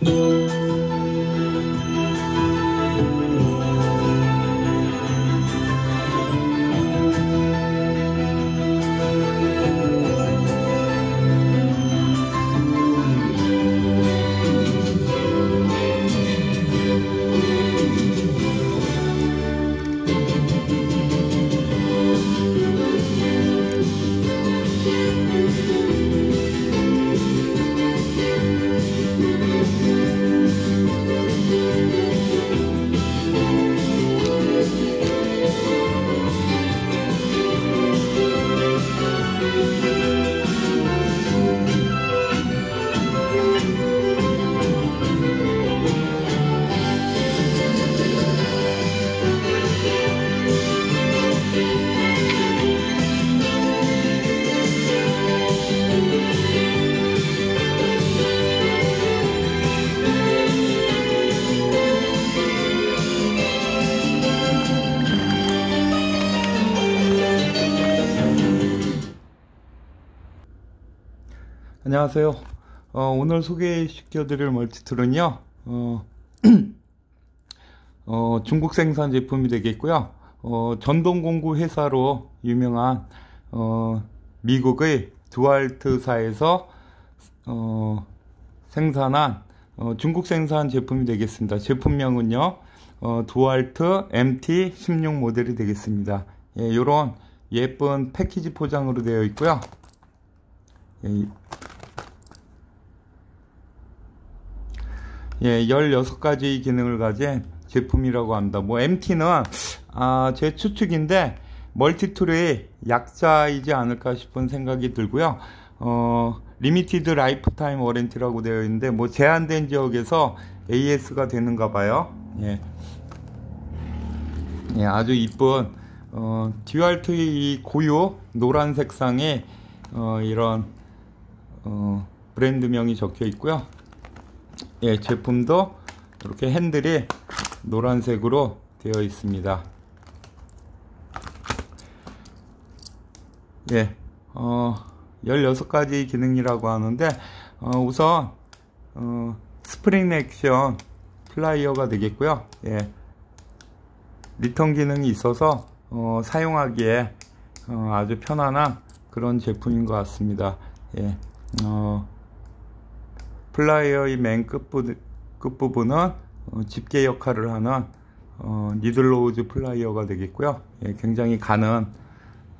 Thank you. 안녕하세요. 어, 오늘 소개시켜드릴 멀티툴은요, 어, 어, 중국 생산 제품이 되겠고요. 어, 전동공구 회사로 유명한 어, 미국의 두알트사에서 어, 생산한 중국 생산 제품이 되겠습니다. 제품명은요, 두알트 MT16 모델이 되겠습니다. 이런 예, 예쁜 패키지 포장으로 되어 있고요. 예, 예, 16가지 기능을 가진 제품이라고 합니다. 뭐 MT는 아, 제 추측인데 멀티툴의 약자이지 않을까 싶은 생각이 들고요. 어, 리미티드 라이프타임 워렌티라고 되어 있는데 뭐 제한된 지역에서 AS가 되는가 봐요. 예. 예, 아주 이쁜 어, 듀얼트의 고유 노란 색상의 어, 이런 어, 브랜드명이 적혀 있고요. 예, 제품도 이렇게 핸들이 노란색으로 되어 있습니다. 예, 어, 16가지 기능이라고 하는데, 어, 우선, 어, 스프링 액션 플라이어가 되겠고요. 예, 리턴 기능이 있어서, 어, 사용하기에 어, 아주 편안한 그런 제품인 것 같습니다. 예, 어, 플라이어의 맨 끝부, 끝부분은 어, 집게 역할을 하는 어, 니들로우즈 플라이어가 되겠고요. 예, 굉장히 가는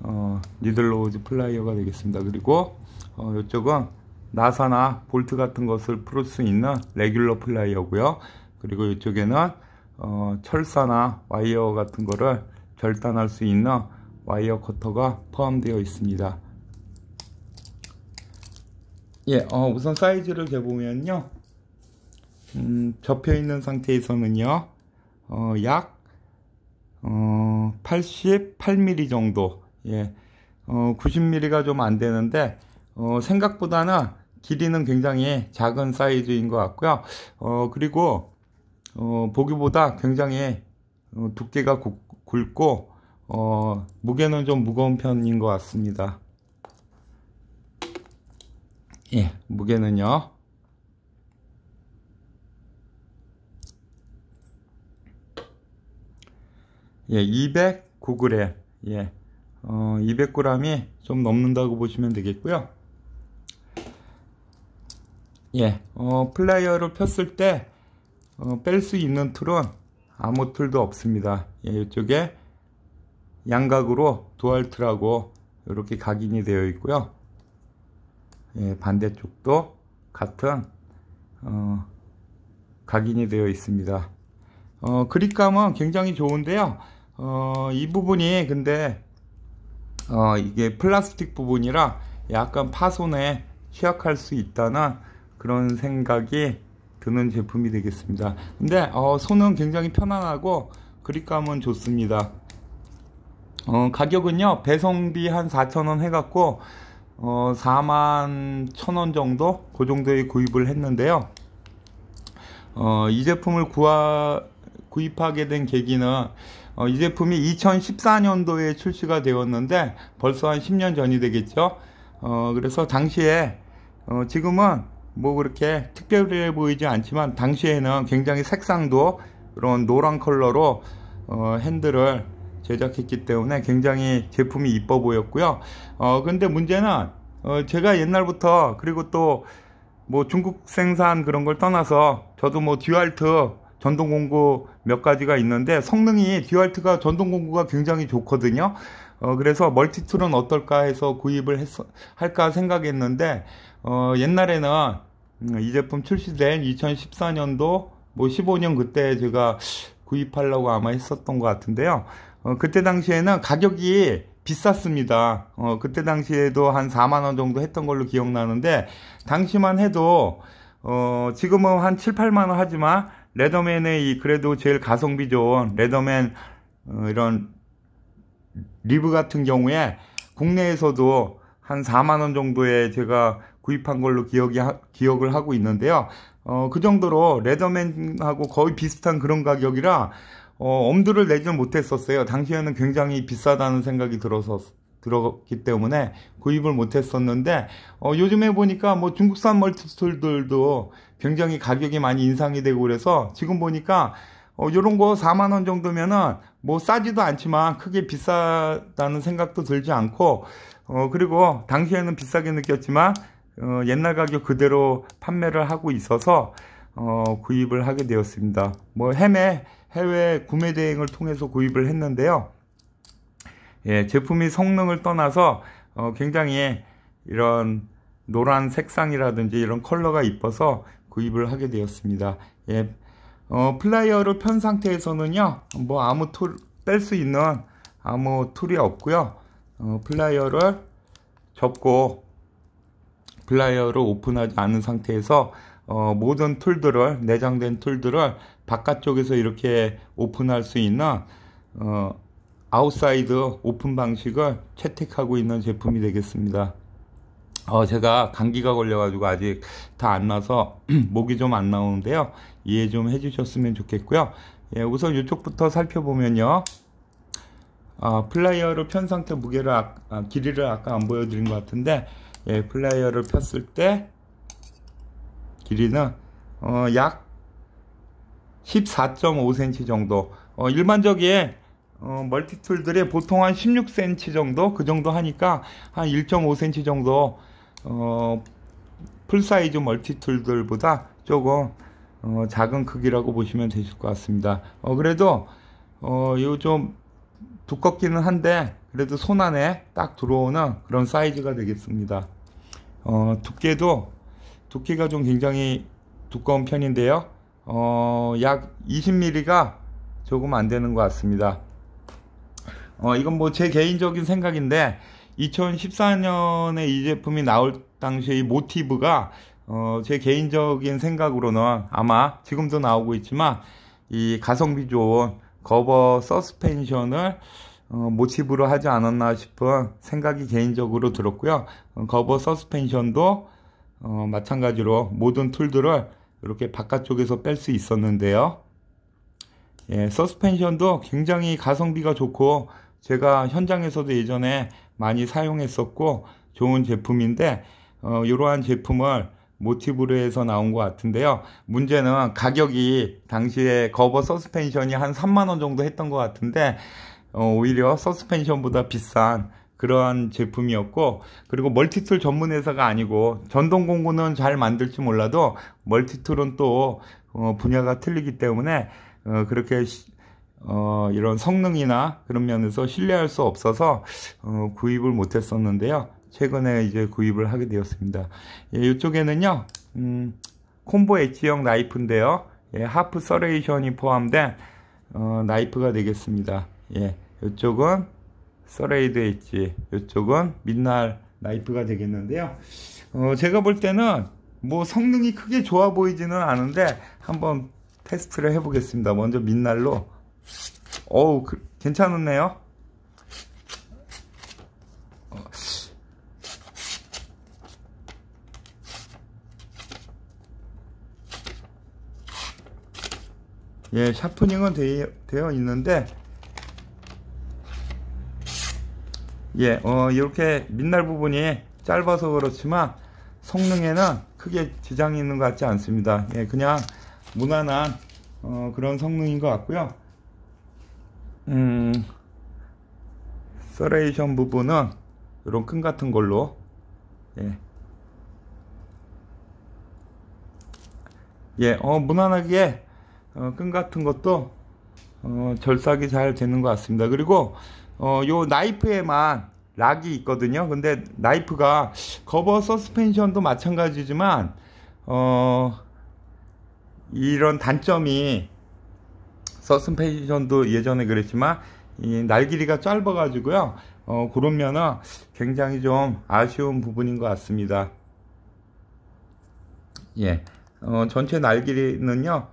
어, 니들로우즈 플라이어가 되겠습니다. 그리고 어, 이쪽은 나사나 볼트 같은 것을 풀 수 있는 레귤러 플라이어고요. 그리고 이쪽에는 어, 철사나 와이어 같은 거를 절단할 수 있는 와이어 커터가 포함되어 있습니다. 예, 어, 우선 사이즈를 재보면요. 음, 접혀 있는 상태에서는요. 어, 약 어, 88mm 정도. 예. 어, 90mm가 좀 안 되는데 어, 생각보다는 길이는 굉장히 작은 사이즈인 것 같고요. 어, 그리고 어, 보기보다 굉장히 어, 두께가 굵고 어, 무게는 좀 무거운 편인 것 같습니다. 예, 무게는요. 예, 209g. 예. 어, 200g이 좀 넘는다고 보시면 되겠고요. 예. 어, 플라이어를 폈을 때, 어, 뺄 수 있는 툴은 아무 툴도 없습니다. 예, 이쪽에 양각으로 두알 툴하고 이렇게 각인이 되어 있고요. 예, 반대쪽도 같은 어, 각인이 되어 있습니다. 어, 그립감은 굉장히 좋은데요. 어, 이 부분이 근데 어, 이게 플라스틱 부분이라 약간 파손에 취약할 수 있다는 그런 생각이 드는 제품이 되겠습니다. 근데 어, 손은 굉장히 편안하고 그립감은 좋습니다. 어, 가격은요 배송비 한 4,000원 해갖고 어, 4만 1 0원 정도 그 정도에 구입을 했는데요. 어, 이 제품을 구하, 구입하게 된 계기는 어, 이 제품이 2014년도에 출시가 되었는데 벌써 한 10년 전이 되겠죠. 어, 그래서 당시에 어, 지금은 뭐 그렇게 특별해 보이지 않지만 당시에는 굉장히 색상도 그런 노란 컬러로 어, 핸들을 제작했기 때문에 굉장히 제품이 이뻐 보였고요 어 근데 문제는 어, 제가 옛날부터 그리고 또 뭐 중국 생산 그런 걸 떠나서 저도 뭐듀얼트 전동 공구 몇 가지가 있는데 성능이 듀얼트가 전동 공구가 굉장히 좋거든요 어, 그래서 멀티툴은 어떨까 해서 구입을 했, 할까 생각했는데 어, 옛날에는 음, 이 제품 출시된 2014년도 뭐 15년 그때 제가 구입하려고 아마 했었던 것 같은데요 어, 그때 당시에는 가격이 비쌌습니다. 어, 그때 당시에도 한 4만원 정도 했던 걸로 기억나는데, 당시만 해도, 어, 지금은 한 7, 8만원 하지만, 레더맨의 이 그래도 제일 가성비 좋은 레더맨, 어, 이런 리브 같은 경우에 국내에서도 한 4만원 정도에 제가 구입한 걸로 기억이 하, 기억을 하고 있는데요. 어, 그 정도로 레더맨하고 거의 비슷한 그런 가격이라 어, 엄두를 내지는 못했었어요. 당시에는 굉장히 비싸다는 생각이 들어서 들었기 때문에 구입을 못했었는데 어, 요즘에 보니까 뭐 중국산 멀티툴들도 굉장히 가격이 많이 인상이 되고 그래서 지금 보니까 어, 요런 거 4만원 정도면은 뭐 싸지도 않지만 크게 비싸다는 생각도 들지 않고 어, 그리고 당시에는 비싸게 느꼈지만 어, 옛날 가격 그대로 판매를 하고 있어서 어, 구입을 하게 되었습니다. 뭐 헤매 해외 구매 대행을 통해서 구입을 했는데요. 예, 제품이 성능을 떠나서 어, 굉장히 이런 노란 색상이라든지 이런 컬러가 이뻐서 구입을 하게 되었습니다. 예, 어, 플라이어를 편 상태에서는요, 뭐 아무 툴, 뺄 수 있는 아무 툴이 없고요. 어, 플라이어를 접고 플라이어를 오픈하지 않은 상태에서 어, 모든 툴들을 내장된 툴들을 바깥쪽에서 이렇게 오픈할 수 있는 어, 아웃사이드 오픈 방식을 채택하고 있는 제품이 되겠습니다. 어, 제가 감기가 걸려가지고 아직 다 안 나서 목이 좀 안 나오는데요. 이해 좀 해주셨으면 좋겠고요. 예, 우선 이쪽부터 살펴보면요. 아, 플라이어를 편 상태 무게를 아, 아 길이를 아까 안 보여드린 것 같은데 예, 플라이어를 폈을 때 길이는 어, 약 14.5cm 정도 어, 일반적인 어, 멀티툴들이 보통 한 16cm 정도 그 정도 하니까 한 1.5cm 정도 어, 풀사이즈 멀티툴들보다 조금 어, 작은 크기라고 보시면 되실 것 같습니다 어, 그래도 어, 요 좀 두껍기는 한데 그래도 손 안에 딱 들어오는 그런 사이즈가 되겠습니다 어, 두께도 두께가 좀 굉장히 두꺼운 편인데요. 어, 약 20mm가 조금 안 되는 것 같습니다. 어, 이건 뭐 제 개인적인 생각인데 2014년에 이 제품이 나올 당시에 이 모티브가 어, 제 개인적인 생각으로는 아마 지금도 나오고 있지만 이 가성비 좋은 거버 서스펜션을 어, 모티브로 하지 않았나 싶은 생각이 개인적으로 들었고요. 어, 거버 서스펜션도 어, 마찬가지로 모든 툴들을 이렇게 바깥쪽에서 뺄 수 있었는데요. 예, 서스펜션도 굉장히 가성비가 좋고 제가 현장에서도 예전에 많이 사용했었고 좋은 제품인데 어, 이러한 제품을 모티브로 해서 나온 것 같은데요. 문제는 가격이 당시에 거버 서스펜션이 한 3만원 정도 했던 것 같은데 어, 오히려 서스펜션보다 비싼 그러한 제품이었고 그리고 멀티툴 전문 회사가 아니고 전동 공구는 잘 만들지 몰라도 멀티툴은 또 어, 분야가 틀리기 때문에 어, 그렇게 어, 이런 성능이나 그런 면에서 신뢰할 수 없어서 어, 구입을 못했었는데요. 최근에 이제 구입을 하게 되었습니다. 예, 이쪽에는요, 음, 콤보 엣지형 나이프인데요. 예, 하프 서레이션이 포함된 어, 나이프가 되겠습니다. 예, 이쪽은 서레이드 엣지 이쪽은 민날 나이프가 되겠는데요 어, 제가 볼 때는 뭐 성능이 크게 좋아 보이지는 않은데 한번 테스트를 해 보겠습니다 먼저 민날로 어우 그, 괜찮은데요 어. 예 샤프닝은 되, 되어 있는데 예, 어, 이렇게 민날 부분이 짧아서 그렇지만 성능에는 크게 지장이 있는 것 같지 않습니다. 예, 그냥 무난한 어, 그런 성능인 것 같고요. 음, 서레이션 부분은 이런 끈 같은 걸로 예, 예, 어, 무난하게 어, 끈 같은 것도 어, 절삭이 잘 되는 것 같습니다. 그리고 어, 요 나이프에만 락이 있거든요. 근데 나이프가 커버 서스펜션도 마찬가지지만 어, 이런 단점이 서스펜션도 예전에 그랬지만 날 길이가 짧아가지고요. 어, 그런 면은 굉장히 좀 아쉬운 부분인 것 같습니다. 예, 어, 전체 날 길이는요,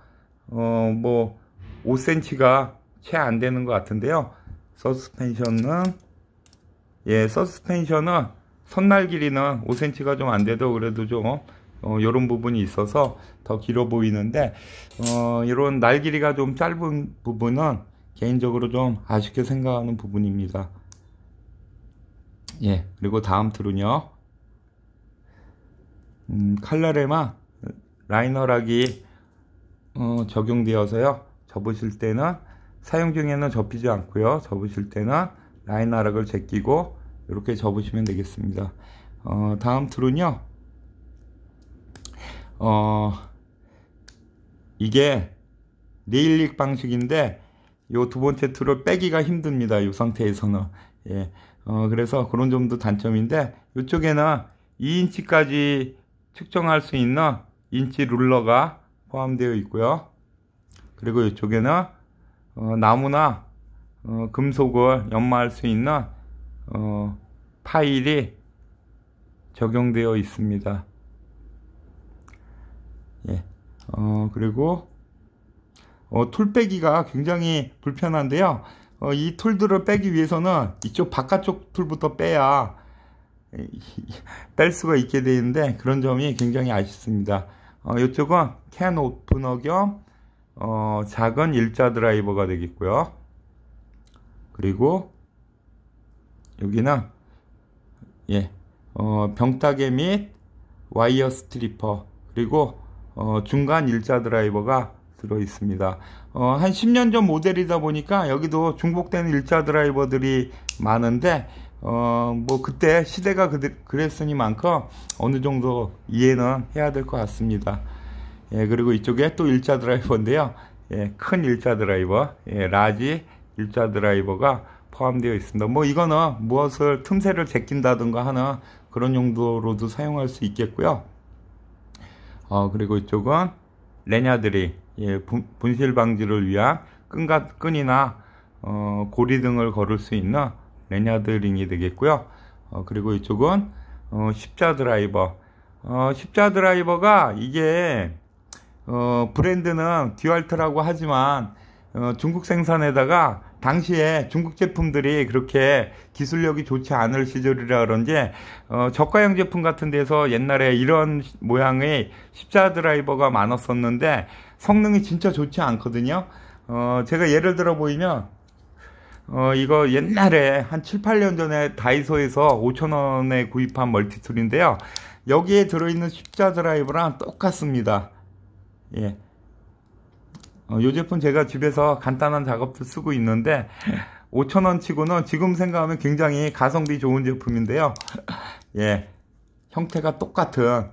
어, 뭐 5cm가 채 안 되는 것 같은데요. 서스펜션은 예 서스펜션은 선날 길이는 5cm가 좀 안돼도 그래도 좀 이런 어, 부분이 있어서 더 길어 보이는데 이런 어, 날 길이가 좀 짧은 부분은 개인적으로 좀 아쉽게 생각하는 부분입니다 예 그리고 다음 틀은요 음, 칼라레마 라이너락이 어, 적용되어서요 접으실 때는 사용 중에는 접히지 않고요. 접으실 때는 라인 나락을 제끼고 이렇게 접으시면 되겠습니다. 어, 다음 툴은요. 어, 이게 네일릭 방식인데 요두 번째 툴을 빼기가 힘듭니다. 이 상태에서는. 예. 어, 그래서 그런 점도 단점인데 이쪽에는 2인치까지 측정할 수 있는 인치 룰러가 포함되어 있고요. 그리고 이쪽에는 어, 나무나 어, 금속을 연마할 수 있는 어, 파일이 적용되어 있습니다. 예. 어, 그리고 어, 툴 빼기가 굉장히 불편한데요. 어, 이 툴들을 빼기 위해서는 이쪽 바깥쪽 툴부터 빼야 뺄 수가 있게 되는데 그런 점이 굉장히 아쉽습니다. 어, 이쪽은 캔 오프너 겸 어, 작은 일자 드라이버가 되겠고요. 그리고 여기는 예, 어, 병따개 및 와이어 스트리퍼 그리고 어, 중간 일자 드라이버가 들어 있습니다. 어, 한 10년 전 모델이다 보니까 여기도 중복되는 일자 드라이버들이 많은데 어, 뭐 그때 시대가 그랬으니만큼 어느 정도 이해는 해야 될 것 같습니다. 예, 그리고 이쪽에 또 일자 드라이버인데요. 예, 큰 일자 드라이버, 예, 라지 일자 드라이버가 포함되어 있습니다. 뭐 이거는 무엇을 틈새를 제낀다든가 하는 그런 용도로도 사용할 수 있겠고요. 어, 그리고 이쪽은 레냐들이 예, 분실 방지를 위한 끈가, 끈이나 어, 고리 등을 걸을 수 있는 레냐드링이 되겠고요. 어, 그리고 이쪽은 어, 십자 드라이버. 어, 십자 드라이버가 이게 어, 브랜드는 듀얼트라고 하지만 어, 중국 생산에다가 당시에 중국 제품들이 그렇게 기술력이 좋지 않을 시절이라 그런지 어, 저가형 제품 같은 데서 옛날에 이런 모양의 십자 드라이버가 많았었는데 성능이 진짜 좋지 않거든요. 어, 제가 예를 들어 보이면 어, 이거 옛날에 한 7, 8년 전에 다이소에서 5천원에 구입한 멀티툴인데요. 여기에 들어있는 십자 드라이버랑 똑같습니다. 예. 어, 요 제품 제가 집에서 간단한 작업도 쓰고 있는데 5천원 치고는 지금 생각하면 굉장히 가성비 좋은 제품인데요. 예. 형태가 똑같은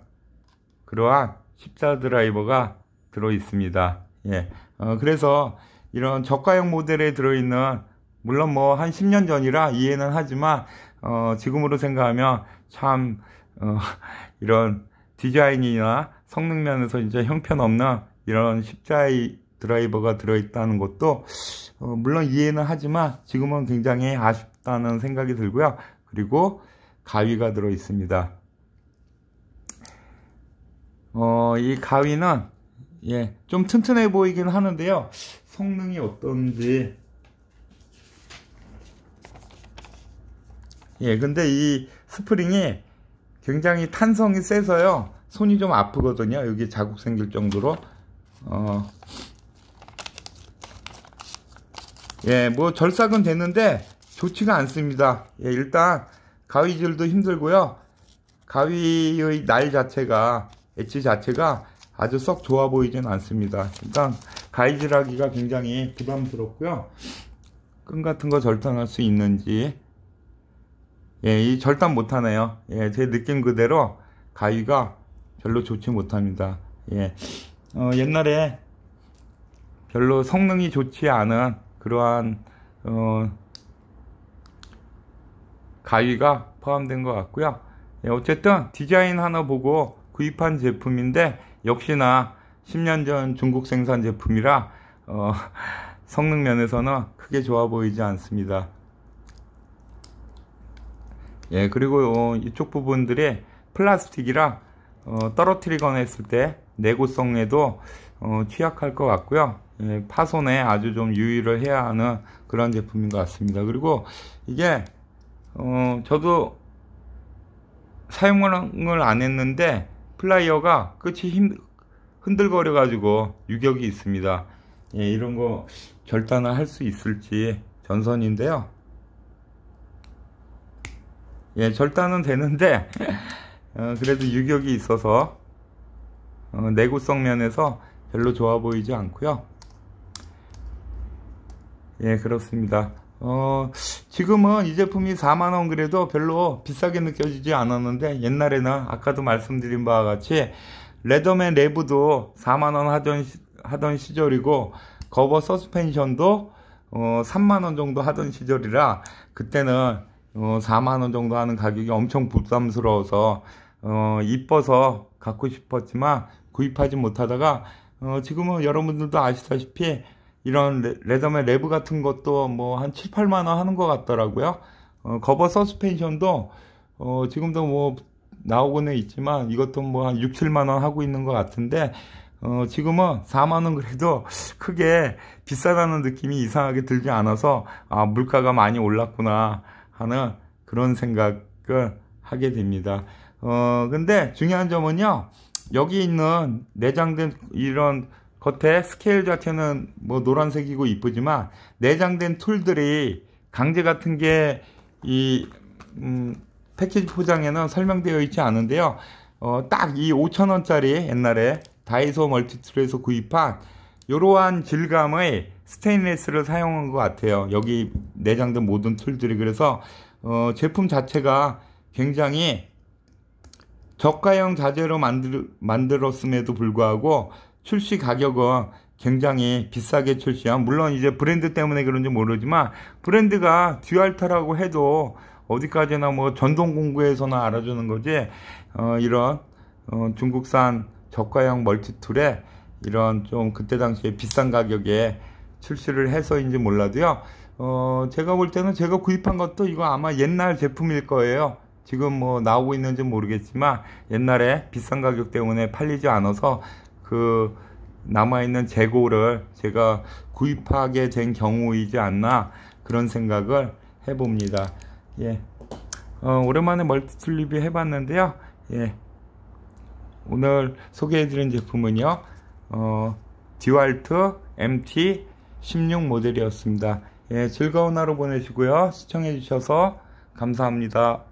그러한 십자 드라이버가 들어 있습니다. 예. 어, 그래서 이런 저가형 모델에 들어있는 물론 뭐 한 10년 전이라 이해는 하지만 어, 지금으로 생각하면 참 어, 이런 디자인이나 성능면에서 이제 형편없는 이런 십자의 드라이버가 들어있다는 것도 어 물론 이해는 하지만 지금은 굉장히 아쉽다는 생각이 들고요. 그리고 가위가 들어 있습니다. 어, 이 가위는 예, 좀 튼튼해 보이긴 하는데요. 성능이 어떤지 예, 근데 이 스프링이 굉장히 탄성이 세서요. 손이 좀 아프거든요. 여기 자국 생길 정도로. 어. 예, 뭐 절삭은 됐는데 좋지가 않습니다. 예, 일단 가위질도 힘들고요. 가위의 날 자체가 엣지 자체가 아주 썩 좋아 보이진 않습니다. 일단 가위질하기가 굉장히 부담스럽고요. 끈 같은 거 절단할 수 있는지 예, 이 절단 못하네요. 예, 제 느낌 그대로 가위가 별로 좋지 못합니다. 예. 어, 옛날에 별로 성능이 좋지 않은 그러한 어, 가위가 포함된 것 같고요. 예, 어쨌든 디자인 하나 보고 구입한 제품인데 역시나 10년 전 중국 생산 제품이라 어, 성능 면에서는 크게 좋아 보이지 않습니다. 예, 그리고 어, 이쪽 부분들이 플라스틱이라 어, 떨어뜨리거나 했을 때 내구성에도 어, 취약할 것 같고요. 예, 파손에 아주 좀 유의를 해야 하는 그런 제품인 것 같습니다. 그리고 이게 어, 저도 사용을 안 했는데 플라이어가 끝이 힘, 흔들거려 가지고 유격이 있습니다. 예, 이런 거 절단을 할 수 있을지 전선인데요. 예, 절단은 되는데 어, 그래도 유격이 있어서 어, 내구성 면에서 별로 좋아 보이지 않고요. 예, 그렇습니다. 어, 지금은 이 제품이 4만원 그래도 별로 비싸게 느껴지지 않았는데 옛날에는 아까도 말씀드린 바와 같이 레더맨 레브도 4만원 하던, 시, 하던 시절이고 거버 서스펜션도 어, 3만원 정도 하던 시절이라 그때는 어, 4만원 정도 하는 가격이 엄청 부담스러워서 어, 이뻐서 갖고 싶었지만 구입하지 못하다가 어, 지금은 여러분들도 아시다시피 이런 레, 레더맨 레브 같은 것도 뭐 한 7, 8만원 하는 것 같더라고요. 어, 거버 서스펜션도 어, 지금도 뭐 나오고는 있지만 이것도 뭐 한 6, 7만원 하고 있는 것 같은데 어, 지금은 4만원 그래도 크게 비싸다는 느낌이 이상하게 들지 않아서 아, 물가가 많이 올랐구나 하는 그런 생각을 하게 됩니다. 어, 근데 중요한 점은요. 여기 있는 내장된 이런 겉에 스케일 자체는 뭐 노란색이고 이쁘지만 내장된 툴들이 강제 같은 게이 음, 패키지 포장에는 설명되어 있지 않은데요. 어, 딱 이 5천원짜리 옛날에 다이소 멀티툴에서 구입한 이러한 질감의 스테인리스를 사용한 것 같아요. 여기 내장된 모든 툴들이 그래서 어, 제품 자체가 굉장히 저가형 자재로 만들, 만들었음에도 불구하고 출시 가격은 굉장히 비싸게 출시한 물론 이제 브랜드 때문에 그런지 모르지만 브랜드가 듀알타라고 해도 어디까지나 뭐 전동 공구에서나 알아주는 거지 어, 이런 어, 중국산 저가형 멀티툴에 이런 좀 그때 당시에 비싼 가격에 출시를 해서인지 몰라도요 어, 제가 볼 때는 제가 구입한 것도 이거 아마 옛날 제품일 거예요 지금 뭐 나오고 있는지 모르겠지만 옛날에 비싼 가격 때문에 팔리지 않아서 그 남아있는 재고를 제가 구입하게 된 경우이지 않나 그런 생각을 해봅니다. 예. 어, 오랜만에 멀티 립이 해봤는데요. 예. 오늘 소개해드린 제품은요. 어, 디왈트 MT 16 모델이었습니다. 예, 즐거운 하루 보내시고요. 시청해주셔서 감사합니다.